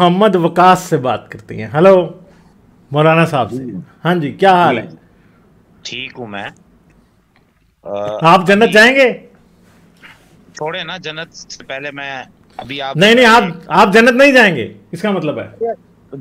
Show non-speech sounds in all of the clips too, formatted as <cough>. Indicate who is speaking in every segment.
Speaker 1: मोहम्मद वकास से बात करते हैं हेलो मौलाना साहब से हाँ जी क्या हाल है
Speaker 2: ठीक हूँ मैं आ, आप जन्नत जाएंगे
Speaker 1: छोड़े ना जन्नत से पहले मैं अभी आप नहीं नहीं आप आप जन्नत नहीं जाएंगे इसका मतलब है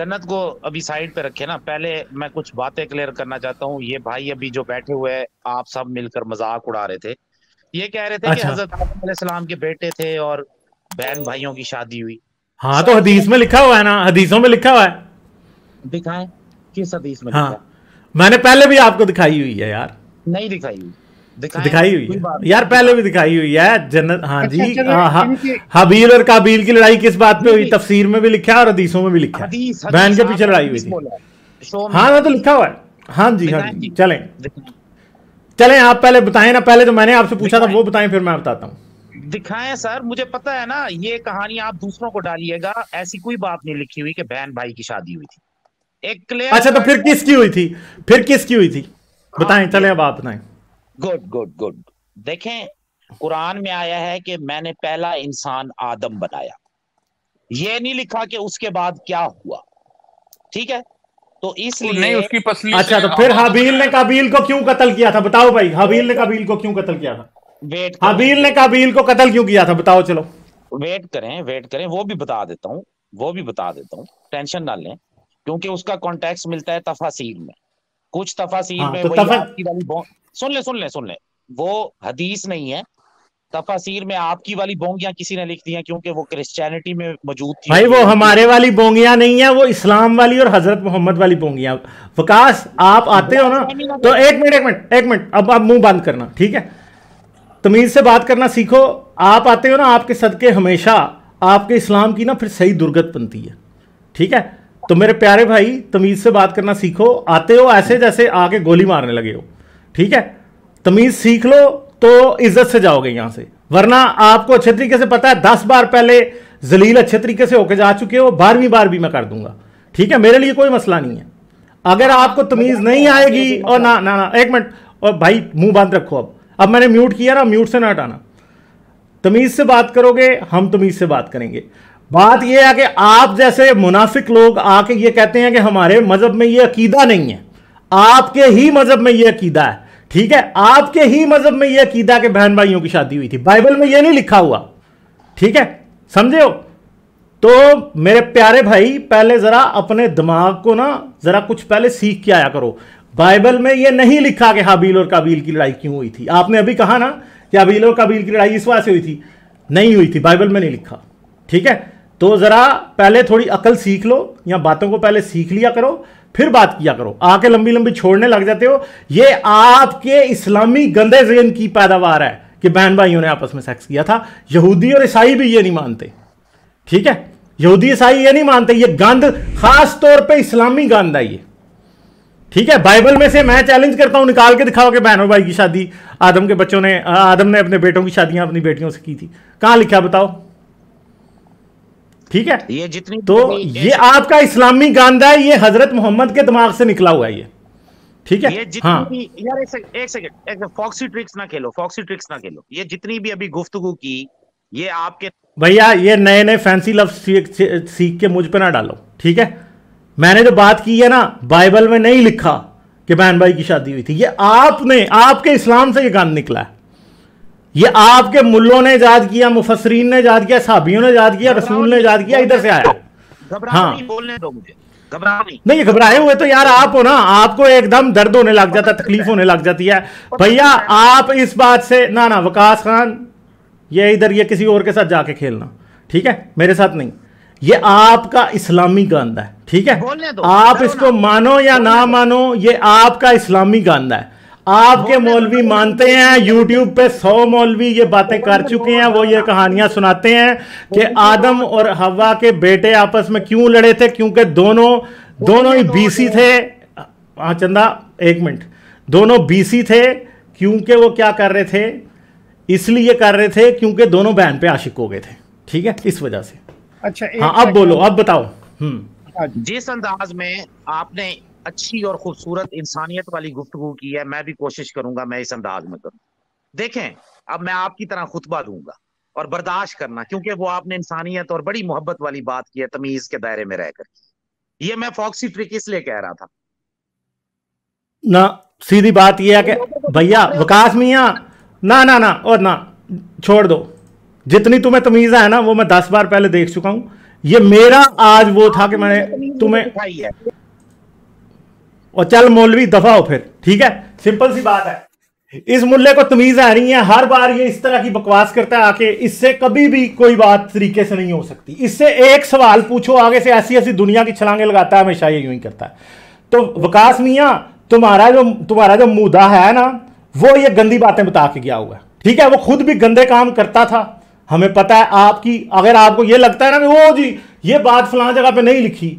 Speaker 2: जन्नत को अभी साइड पे रखे ना पहले मैं कुछ बातें क्लियर करना चाहता हूँ ये भाई अभी जो बैठे हुए आप सब मिलकर मजाक उड़ा रहे थे ये कह रहे थे अच्छा। कि हजरत आदम के बेटे थे और बहन भाइयों की शादी हुई
Speaker 1: हाँ तो हदीस में लिखा हुआ है ना हदीसों में लिखा हुआ है दिखाएं किस हदीस में हाँ मैंने पहले भी आपको दिखाई हुई है यार
Speaker 2: नहीं दिखाई हुई दिखाई, दिखाई हुई है यार
Speaker 1: पहले भी दिखाई हुई है जन्नत हाँ अच्छा, जी हाँ, हाँ। हबील और काबील की लड़ाई किस बात पे हुई तफसीर में भी लिखा है और हदीसों में भी लिखा है बहन के हाँ, पीछे लड़ाई हुई थी हाँ ना तो लिखा हुआ है हाँ जी हाँ जी चलें चलें आप पहले बताएं ना पहले तो मैंने आपसे पूछा था वो बताएं फिर मैं बताता हूँ दिखाएं सर मुझे पता है ना ये
Speaker 2: कहानी आप दूसरों को डालिएगा ऐसी कोई बात नहीं लिखी हुई कि बहन भाई की शादी हुई थी एक
Speaker 1: क्लियर अच्छा तो फिर किसकी हुई थी फिर किसकी हुई थी हाँ, बताएं चले अब आप बताएं गुड गुड गुड
Speaker 2: देखें कुरान में आया है कि मैंने पहला इंसान आदम बनाया ये नहीं लिखा कि उसके बाद क्या हुआ ठीक है तो इसलिए नहीं उसकी पसली अच्छा तो फिर हबील ने
Speaker 1: कबील को क्यों कत्ल किया था बताओ भाई हबील ने कबील को क्यों कत्ल किया था
Speaker 2: वेट हबील
Speaker 1: ने काबील को कत्ल क्यों किया था बताओ चलो
Speaker 2: वेट करें वेट करें वो भी बता देता हूँ वो भी बता देता हूँ टेंशन ना लें क्योंकि उसका कॉन्टेक्स्ट मिलता है तफासिर में कुछ तफासिर हाँ, में तो तफा... वाली सुन ले सुन ले सुन ले वो हदीस नहीं है तफासिर में आपकी वाली बोंगियां किसी ने लिख दी हैं क्योंकि वो क्रिश्चियनिटी में मौजूद थी भाई वो हमारे वाली
Speaker 1: बोंगियां नहीं है वो इस्लाम वाली और हजरत मोहम्मद वाली बोंगियां वकास आप आते हो ना तो एक मिनट एक मिनट एक मिनट अब आप मुंह बंद करना ठीक है तमीज़ से बात करना सीखो आप आते हो ना आपके सदके हमेशा आपके इस्लाम की ना फिर सही दुर्गत बनती है ठीक है तो मेरे प्यारे भाई तमीज़ से बात करना सीखो आते हो ऐसे जैसे आके गोली मारने लगे हो ठीक है तमीज़ सीख लो तो इज्जत से जाओगे यहां से वरना आपको अच्छे तरीके से पता है दस बार पहले जलील अच्छे तरीके से होके जा चुके हो बारहवीं बार भी मैं कर दूंगा ठीक है मेरे लिए कोई मसला नहीं है अगर आपको तमीज़ नहीं आएगी और ना ना ना एक मिनट और भाई मुंह बंद रखो अब अब मैंने म्यूट किया ना म्यूट से ना हटाना तमीज़ से बात करोगे हम तमीज़ से बात करेंगे बात यह है कि आप जैसे मुनाफिक लोग आके ये कहते हैं कि हमारे मज़हब में ये अकीदा नहीं है आपके ही मज़हब में ये अकीदा है ठीक है आपके ही मज़हब में ये अकीदा के बहन भाइयों की शादी हुई थी बाइबल में ये नहीं लिखा हुआ ठीक है समझे हो तो मेरे प्यारे भाई पहले ज़रा अपने दिमाग को ना ज़रा कुछ पहले सीख के आया करो बाइबल में यह नहीं लिखा कि हाबील और काबील की लड़ाई क्यों हुई थी आपने अभी कहा ना कि हाबील और काबील की लड़ाई इस वजह से हुई थी नहीं हुई थी बाइबल में नहीं लिखा ठीक है तो ज़रा पहले थोड़ी अकल सीख लो या बातों को पहले सीख लिया करो फिर बात किया करो आके लंबी लंबी छोड़ने लग जाते हो ये आपके इस्लामी गंदे जहन की पैदावार है कि बहन भाइयों ने आपस में सेक्स किया था यहूदी और ईसाई भी ये नहीं मानते ठीक है यहूदी ईसाई ये नहीं मानते ये गंद खास तौर पे इस्लामी गंद है ये ठीक है बाइबल में से मैं चैलेंज करता हूं निकाल के दिखाओ कि बहनों भाई की शादी आदम के बच्चों ने आदम ने अपने बेटों की शादियां अपनी बेटियों से की थी कहां लिखा बताओ ठीक है ये जितनी तो ये आपका इस्लामी गांधा है ये हजरत मोहम्मद के दिमाग से निकला हुआ है ये ठीक है ये जितनी हाँ। भी यार एक सेकंड एक सेकंड फॉक्सी ट्रिक्स ना
Speaker 2: खेलो फॉक्सी ट्रिक्स ना खेलो ये जितनी भी अभी गुफ्तगु की ये आपके
Speaker 1: भैया ये नए नए फैंसी लफ्ज सीख के मुझ पे ना डालो ठीक है मैंने जो बात की है ना बाइबल में नहीं लिखा कि बहन भाई की शादी हुई थी ये आपने आपके इस्लाम से ये गान निकला है ये आपके मुल्लों ने याद किया मुफसरीन ने याद किया साबियों ने याद किया रसूल ने याद किया इधर से आया हाँ बोलने दो मुझे नहीं घबराए हुए तो यार आप हो ना आपको एकदम दर्द होने लग जाता तकलीफ होने लग जाती है भैया आप इस बात से ना ना वकास खान ये इधर ये किसी और के साथ जाके खेलना ठीक है मेरे साथ नहीं ये आपका इस्लामी गांधा है ठीक है आप इसको मानो या ना मानो ये आपका इस्लामी गांधा है आपके मौलवी मानते हैं यूट्यूब पे सौ मौलवी ये बातें कर चुके हैं वो ये कहानियां सुनाते हैं कि आदम और हवा के बेटे आपस में क्यों लड़े थे क्योंकि दोनों दोनों ही बीसी थे हाँ चंदा एक मिनट दोनों बीसी थे क्योंकि वो क्या कर रहे थे इसलिए कर रहे थे क्योंकि दोनों बहन पे आशिक हो गए थे ठीक है इस वजह से
Speaker 3: अच्छा एक हाँ, अब बोलो
Speaker 1: अब बताओ हम्म।
Speaker 2: अच्छा। जिस अंदाज में आपने अच्छी और खूबसूरत इंसानियत वाली गुफ्तु की है मैं भी कोशिश करूंगा मैं इस अंदाज में करूँ देखें अब मैं आपकी तरह खुतबा दूंगा और बर्दाश्त करना क्योंकि वो आपने इंसानियत और बड़ी मोहब्बत वाली बात की है तमीज के दायरे में रहकर ये मैं फॉक्सी ट्रिक इसलिए कह रहा था
Speaker 1: ना सीधी बात यह है कि भैया विकास मियाँ ना ना ना और ना छोड़ दो जितनी तुम्हें तमीज़ है ना वो मैं दस बार पहले देख चुका हूं ये मेरा आज वो था कि मैंने हाँ, तुम्हें और चल मौलवी दफा हो फिर ठीक है सिंपल सी बात है इस मुल्ले को तमीज आ रही है हर बार ये इस तरह की बकवास करता है आके इससे कभी भी कोई बात तरीके से नहीं हो सकती इससे एक सवाल पूछो आगे से ऐसी ऐसी दुनिया की छलांगे लगाता है हमेशा ये यूं ही करता है तो वकास मियाँ तुम्हारा जो तुम्हारा जो मुद्दा है ना वो ये गंदी बातें बता के गया हुआ है ठीक है वो खुद भी गंदे काम करता था हमें पता है आपकी अगर आपको ये लगता है ना वो जी ये बात फलां जगह पे नहीं लिखी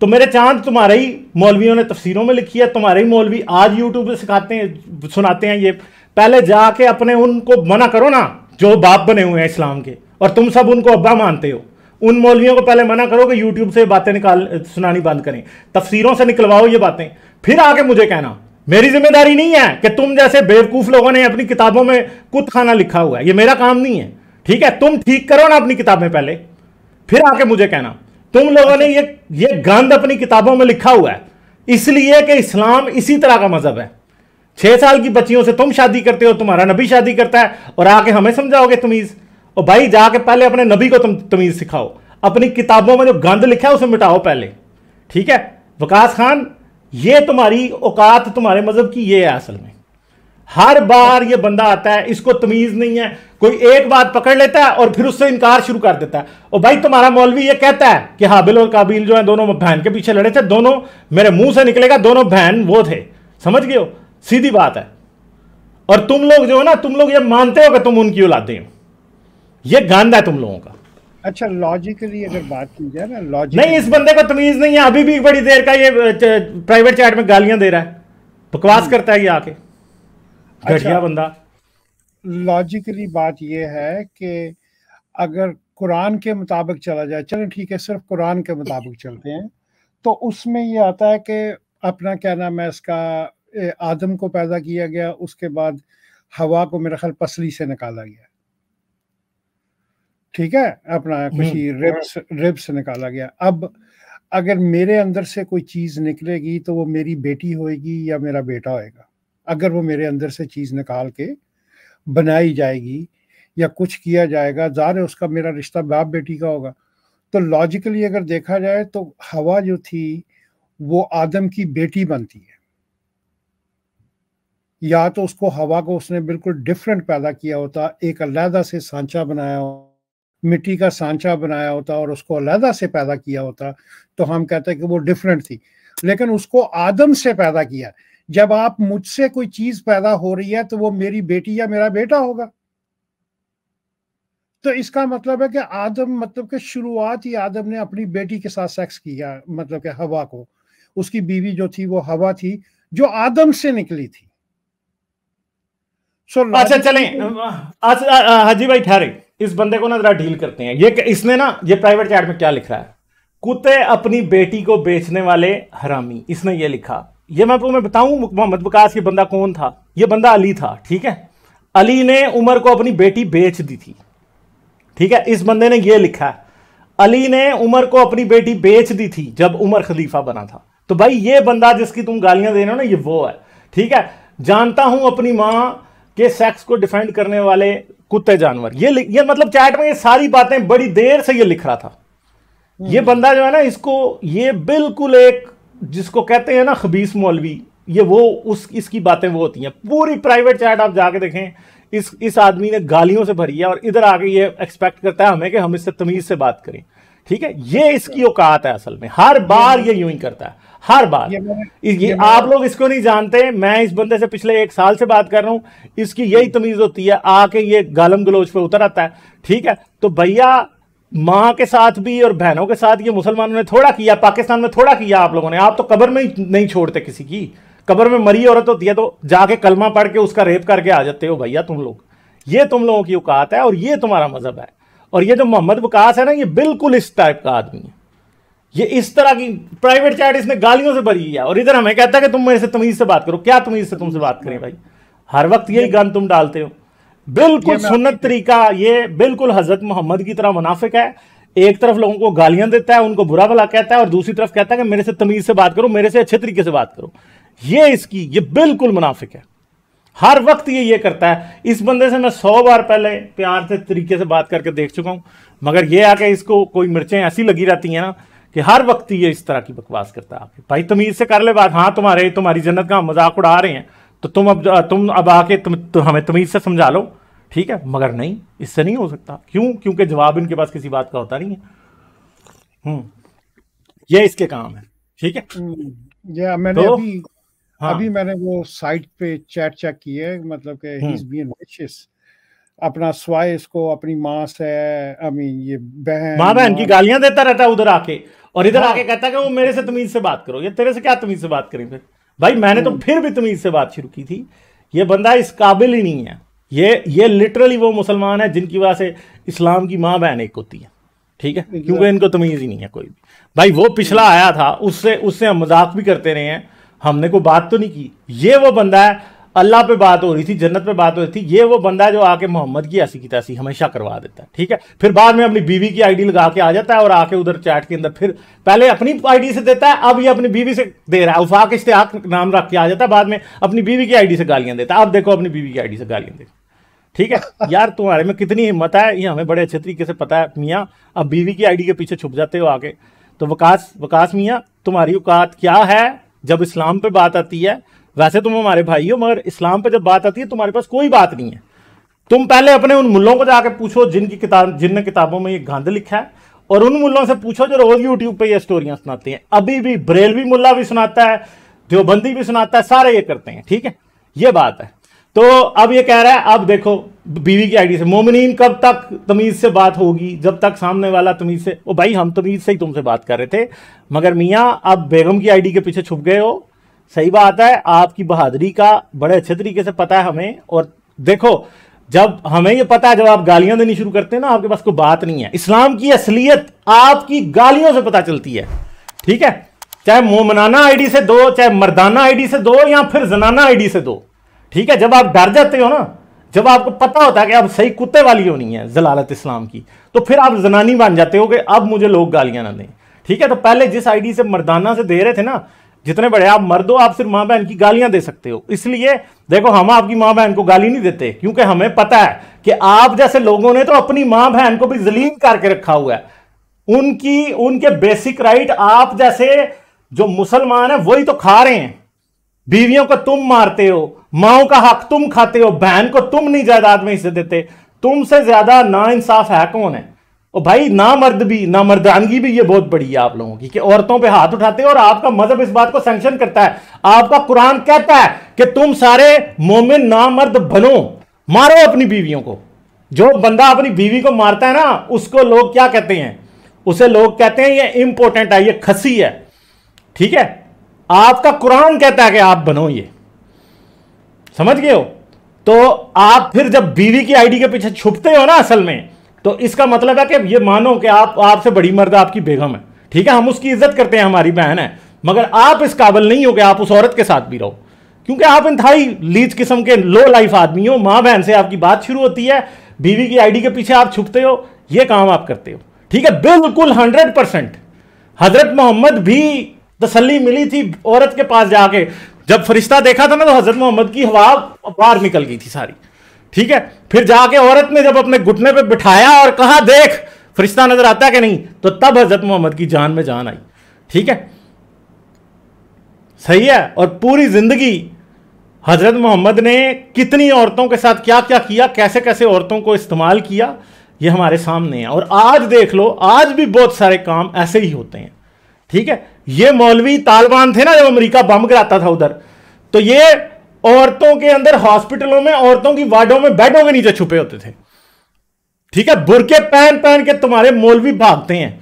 Speaker 1: तो मेरे चांद तुम्हारे ही मौलवियों ने तफसीरों में लिखी है तुम्हारे ही मौलवी आज यूट्यूब पर सिखाते हैं सुनाते हैं ये पहले जाके अपने उनको मना करो ना जो बाप बने हुए हैं इस्लाम के और तुम सब उनको अब्बा मानते हो उन मौलवियों को पहले मना करो कि यूट्यूब से बातें निकाल सुनानी बंद करें तफसीरों से निकलवाओ ये बातें फिर आके मुझे कहना मेरी जिम्मेदारी नहीं है कि तुम जैसे बेवकूफ़ लोगों ने अपनी किताबों में कुत खाना लिखा हुआ है ये मेरा काम नहीं है ठीक है तुम ठीक करो ना अपनी किताब में पहले फिर आके मुझे कहना तुम लोगों ने ये ये गंद अपनी किताबों में लिखा हुआ है इसलिए कि इस्लाम इसी तरह का मजहब है छह साल की बच्चियों से तुम शादी करते हो तुम्हारा नबी शादी करता है और आके हमें समझाओगे तमीज और भाई जाके पहले अपने नबी को तुम तमीज सिखाओ अपनी किताबों में जो गंद लिखा है उसे मिटाओ पहले ठीक है वकास खान ये तुम्हारी औकात तुम्हारे मजहब की ये है असल में हर बार ये बंदा आता है इसको तमीज नहीं है कोई एक बात पकड़ लेता है और फिर उससे इनकार शुरू कर देता है और भाई तुम्हारा मौलवी ये कहता है कि हाबिल और काबिल जो है दोनों बहन के पीछे लड़े थे दोनों मेरे मुंह से निकलेगा दोनों बहन वो थे समझ गए हो सीधी बात है और तुम लोग जो है ना तुम लोग ये मानते हो कि तुम उनकी औलादे हो ये गंद है तुम लोगों का
Speaker 3: अच्छा लॉजिकली अगर बात की जाए ना लॉजिक नहीं इस बंदे को
Speaker 1: तमीज नहीं है अभी भी बड़ी देर का ये प्राइवेट चैट में गालियां दे रहा है बकवास हम्म। करता है ये
Speaker 3: आके अच्छा। घटिया अच्छा, बंदा लॉजिकली बात यह है कि अगर कुरान के मुताबिक चला जाए चलो ठीक है सिर्फ कुरान के मुताबिक चलते हैं तो उसमें ये आता है कि अपना क्या नाम है इसका आदम को पैदा किया गया उसके बाद हवा को मेरा ख्याल पसली से निकाला गया ठीक है अपना हम्म। कुछ रिब्स रिब्स से निकाला गया अब अगर मेरे अंदर से कोई चीज़ निकलेगी तो वो मेरी बेटी होएगी या मेरा बेटा होएगा अगर वो मेरे अंदर से चीज़ निकाल के बनाई जाएगी या कुछ किया जाएगा ज़ाहिर उसका मेरा रिश्ता बाप बेटी का होगा तो लॉजिकली अगर देखा जाए तो हवा जो थी वो आदम की बेटी बनती है या तो उसको हवा को उसने बिल्कुल डिफरेंट पैदा किया होता एक अलहदा से सांचा बनाया हो मिट्टी का सांचा बनाया होता और उसको अलहदा से पैदा किया होता तो हम कहते हैं कि वो डिफरेंट थी लेकिन उसको आदम से पैदा किया जब आप मुझसे कोई चीज पैदा हो रही है तो वो मेरी बेटी या मेरा बेटा होगा तो इसका मतलब है कि आदम मतलब के शुरुआत ही आदम ने अपनी बेटी के साथ सेक्स किया मतलब के हवा को उसकी बीवी जो थी वो हवा थी जो आदम से निकली थी सो अच्छा चले
Speaker 1: हाजी भाई ठहरे इस बंदे को ना जरा डील करते हैं ये इसने ना ये प्राइवेट चैट में क्या लिख रहा है कुत्ते अपनी बेटी को बेचने वाले हरामी इसने ये लिखा ये मैं आपको मैं बताऊं मोहम्मद बकास ये बंदा कौन था ये बंदा अली था ठीक है अली ने उमर को अपनी बेटी बेच दी थी ठीक है इस बंदे ने यह लिखा है अली ने उमर को अपनी बेटी बेच दी थी जब उमर खलीफा बना था तो भाई ये बंदा जिसकी तुम गालियां दे रहे हो ना ये वो है ठीक है जानता हूं अपनी मां के सेक्स को डिफेंड करने वाले कुत्ते जानवर ये ये मतलब चैट में ये सारी बातें बड़ी देर से ये लिख रहा था ये हम्म। बंदा जो है ना इसको ये बिल्कुल एक जिसको कहते हैं ना खबीस मौलवी ये वो उस इसकी बातें वो होती हैं पूरी प्राइवेट चैट आप जाके देखें इस इस आदमी ने गालियों से भरी है और इधर आके ये एक्सपेक्ट करता है हमें कि हम इससे तमीज से बात करें ठीक है ये इसकी औकात है असल में हर बार ये यूं ही करता है हर बार ये, ये, ये आप लोग इसको नहीं जानते मैं इस बंदे से पिछले एक साल से बात कर रहा हूं इसकी यही तमीज होती है आके ये गालम गलोच पे उतर आता है ठीक है तो भैया माँ के साथ भी और बहनों के साथ ये मुसलमानों ने थोड़ा किया पाकिस्तान में थोड़ा किया आप लोगों ने आप तो कबर में ही नहीं छोड़ते किसी की कबर में मरी औरत होती है तो जाके कलमा पढ़ के उसका रेप करके आ जाते हो भैया तुम लोग ये तुम लोगों की औकात है और ये तुम्हारा मजहब है और ये जो मोहम्मद वकास है ना ये बिल्कुल इस टाइप का आदमी है ये इस तरह की प्राइवेट चैट इसने गालियों से भरी है और इधर हमें कहता है कि तुम मेरे से तमीज से बात करो क्या तमीज से तुमसे बात करें भाई हर वक्त यही गन तुम डालते हो बिल्कुल सुन्नत तरीका ये बिल्कुल हजरत मोहम्मद की तरह मुनाफिक है एक तरफ लोगों को गालियां देता है उनको बुरा भला कहता है और दूसरी तरफ कहता है कि मेरे से तमीज से बात करो मेरे से अच्छे तरीके से बात करो ये इसकी ये बिल्कुल मुनाफिक है हर वक्त ये ये करता है इस बंदे से मैं सौ बार पहले प्यार से तरीके से बात करके देख चुका हूं मगर ये आके इसको कोई मिर्चें ऐसी लगी रहती हैं ना कि हर वक्त ये इस तरह की बकवास करता है आपकी भाई तमीज से कर ले बात हाँ तुम्हारे तुम्हारी जन्नत का मजाक उड़ा रहे हैं तो तुम अब तुम अब आके तुम तु, तो हमें तमीज से समझा लो ठीक है मगर नहीं इससे नहीं हो सकता क्यों क्योंकि जवाब इनके पास किसी बात का होता नहीं है हम्म। ये इसके काम है ठीक है हम्म।
Speaker 3: ये मैंने तो, अभी हाँ. अभी मैंने वो साइट पे चैट चेक की है मतलब कि ही इज बीइंग अपना स्वाय इसको अपनी मां से आई मीन ये बहन माँ बहन की गालियां
Speaker 1: देता रहता है उधर
Speaker 3: आके और इधर हाँ। आके कहता है कि वो
Speaker 1: मेरे से तमीज से बात करो ये तेरे से क्या तमीज से बात करें फिर भाई मैंने तो हम्म। फिर भी तुम्हें इससे बात शुरू की थी ये बंदा इस काबिल ही नहीं है ये ये लिटरली वो मुसलमान है जिनकी वजह से इस्लाम की माँ बहन एक होती है ठीक है क्योंकि इनको तमीज़ ही नहीं है कोई भी भाई वो पिछला आया था उससे उससे हम मजाक भी करते रहे हैं हमने कोई बात तो नहीं की ये वो बंदा है अल्लाह पे बात हो रही थी जन्नत पे बात हो रही थी ये वो बंदा जो आके मोहम्मद की ऐसी की तैसी हमेशा करवा देता है ठीक है फिर बाद में अपनी बीवी की आईडी लगा के आ जाता है और आके उधर चैट के अंदर फिर पहले अपनी आईडी से देता है अब ये अपनी बीवी से दे रहा है उफाक इश्तिहाक नाम रख के आ जाता है बाद में अपनी बीवी की आईडी से गालियां देता है अब देखो अपनी बीवी की आईडी से गालियां देता ठीक है <laughs> यार तुम्हारे में कितनी हिम्मत है ये हमें बड़े अच्छे तरीके से पता है मियाँ अब बीवी की आईडी के पीछे छुप जाते हो आके तो वकास वकास मियाँ तुम्हारी औकात क्या है जब इस्लाम पे बात आती है वैसे तुम हमारे भाई हो मगर इस्लाम पर जब बात आती है तुम्हारे पास कोई बात नहीं है तुम पहले अपने उन मुल्लों को जाकर पूछो जिनकी किताब जिनने किताबों में ये गांध लिखा है और उन मुल्लों से पूछो जो रोज यूट्यूब पे ये स्टोरियां सुनाते हैं अभी भी भी मुल्ला भी सुनाता है देवबंदी भी सुनाता है सारे ये करते हैं ठीक है ये बात है तो अब ये कह रहा है अब देखो बीवी की आईडी से मोमिनीन कब तक तमीज से बात होगी जब तक सामने वाला तमीज से ओ भाई हम तमीज से ही तुमसे बात कर रहे थे मगर मियाँ अब बेगम की आईडी के पीछे छुप गए हो सही बात है आपकी बहादुरी का बड़े अच्छे तरीके से पता है हमें और देखो जब हमें ये पता है जब आप गालियां देनी शुरू करते हैं ना आपके पास कोई बात नहीं है इस्लाम की असलियत आपकी गालियों से पता चलती है ठीक है चाहे मोमनाना आईडी से दो चाहे मर्दाना आईडी से दो या फिर जनाना आईडी से दो ठीक है जब आप डर जाते हो ना जब आपको पता होता है कि आप सही कुत्ते वाली होनी है जलालत इस्लाम की तो फिर आप जनानी बन जाते हो कि अब मुझे लोग गालियां ना दें ठीक है तो पहले जिस आईडी से मर्दाना से दे रहे थे ना जितने बड़े आप मर्द हो आप सिर्फ माँ बहन की गालियां दे सकते हो इसलिए देखो हम आपकी माँ बहन को गाली नहीं देते क्योंकि हमें पता है कि आप जैसे लोगों ने तो अपनी माँ बहन को भी जलीन करके रखा हुआ है उनकी उनके बेसिक राइट आप जैसे जो मुसलमान है वही तो खा रहे हैं बीवियों को तुम मारते हो माओ का हक तुम खाते हो बहन को तुम नहीं जायदाद में हिस्से देते तुमसे ज्यादा ना इंसाफ है कौन है और भाई ना मर्द भी ना मर्दानगी भी ये बहुत बड़ी है आप लोगों की कि औरतों पे हाथ उठाते हैं और आपका मजहब इस बात को सैंक्शन करता है आपका कुरान कहता है कि तुम सारे मोमिन ना मर्द बनो मारो अपनी बीवियों को जो बंदा अपनी बीवी को मारता है ना उसको लोग क्या कहते हैं उसे लोग कहते हैं ये इंपोर्टेंट है ये खसी है ठीक है आपका कुरान कहता है कि आप बनो ये समझ गए हो तो आप फिर जब बीवी की आईडी के पीछे छुपते हो ना असल में तो इसका मतलब है कि ये मानो कि आप आपसे बड़ी मर्द आपकी बेगम है ठीक है हम उसकी इज्जत करते हैं हमारी बहन है मगर आप इस काबल नहीं हो कि आप उस औरत के साथ भी रहो क्योंकि आप इंतहाई लीज किस्म के लो लाइफ आदमी हो माँ बहन से आपकी बात शुरू होती है बीवी की आईडी के पीछे आप छुपते हो ये काम आप करते हो ठीक है बिल्कुल हंड्रेड परसेंट हजरत मोहम्मद भी तसली मिली थी औरत के पास जाके जब फरिश्ता देखा था ना तो हजरत मोहम्मद की हवा बाहर निकल गई थी सारी ठीक है फिर जाके औरत ने जब अपने घुटने पे बिठाया और कहा देख फरिश्ता नजर आता कि नहीं तो तब हजरत मोहम्मद की जान में जान आई ठीक है सही है और पूरी जिंदगी हजरत मोहम्मद ने कितनी औरतों के साथ क्या क्या किया कैसे कैसे औरतों को इस्तेमाल किया ये हमारे सामने है और आज देख लो आज भी बहुत सारे काम ऐसे ही होते हैं ठीक है ये मौलवी तालिबान थे ना जब अमेरिका बम गिराता था उधर तो ये औरतों के अंदर हॉस्पिटलों में औरतों की वार्डों में बेडों के नीचे छुपे होते थे ठीक है बुरके पहन पहन के तुम्हारे मौलवी भागते हैं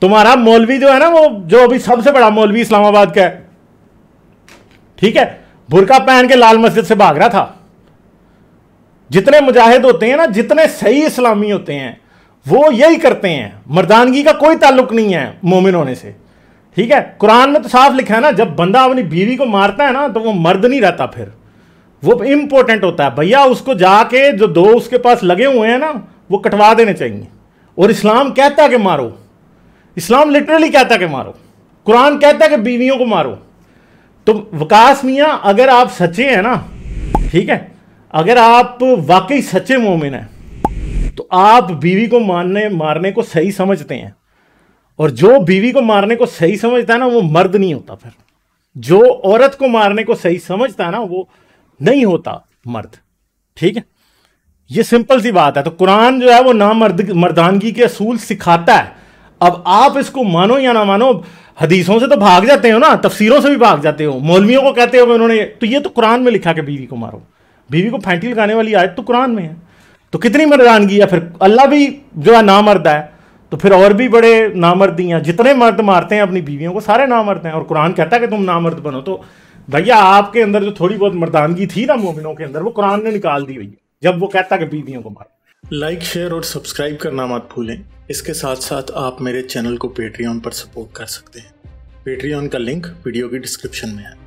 Speaker 1: तुम्हारा मौलवी जो है ना वो जो अभी सबसे बड़ा मौलवी इस्लामाबाद का है ठीक है बुरका पहन के लाल मस्जिद से भाग रहा था जितने मुजाहिद होते हैं ना जितने सही इस्लामी होते हैं वो यही करते हैं मर्दानगी का कोई ताल्लुक नहीं है मोमिन होने से ठीक है कुरान में तो साफ लिखा है ना जब बंदा अपनी बीवी को मारता है ना तो वो मर्द नहीं रहता फिर वो इम्पोर्टेंट होता है भैया उसको जाके जो दो उसके पास लगे हुए हैं ना वो कटवा देने चाहिए और इस्लाम कहता है कि मारो इस्लाम लिटरली कहता है कि मारो कुरान कहता है कि बीवियों को मारो तो वकास मियाँ अगर आप सच्चे हैं ना ठीक है अगर आप वाकई सच्चे मोमिन हैं तो आप बीवी को मारने मारने को सही समझते हैं और जो बीवी को मारने को सही समझता है ना वो मर्द नहीं होता फिर जो औरत को मारने को सही समझता है ना वो नहीं होता मर्द ठीक है ये सिंपल सी बात है तो कुरान जो है वो ना मर्द मर्दानगी के असूल सिखाता है अब आप इसको मानो या ना मानो हदीसों से तो भाग जाते हो ना तफसीरों से भी भाग जाते हो मौलवियों को कहते हो उन्होंने तो ये तो कुरान में लिखा कि बीवी को मारो बीवी को फैंटी लगाने वाली आयत तो कुरान में है तो कितनी मर्दानगी है फिर अल्लाह भी जो है ना मर्द है तो फिर और भी बड़े नामर्द हैं जितने मर्द मारते हैं अपनी बीवियों को सारे नामर्द हैं और कुरान कहता है कि तुम नामर्द बनो तो भैया आपके अंदर जो थोड़ी बहुत मर्दानगी थी ना मोमिनों के अंदर वो कुरान ने निकाल दी भैया जब वो कहता कि बीवियों को मारो लाइक शेयर और सब्सक्राइब करना मत भूलें इसके साथ साथ आप मेरे चैनल को पेट्रियन पर सपोर्ट कर सकते हैं पेट्रियन का लिंक वीडियो की डिस्क्रिप्शन में है